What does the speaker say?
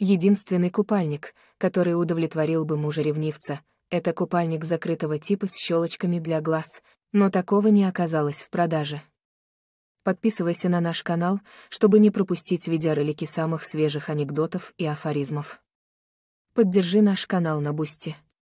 Единственный купальник, который удовлетворил бы мужа-ревнивца, это купальник закрытого типа с щелочками для глаз, но такого не оказалось в продаже. Подписывайся на наш канал, чтобы не пропустить видеоролики самых свежих анекдотов и афоризмов. Поддержи наш канал на Бусти.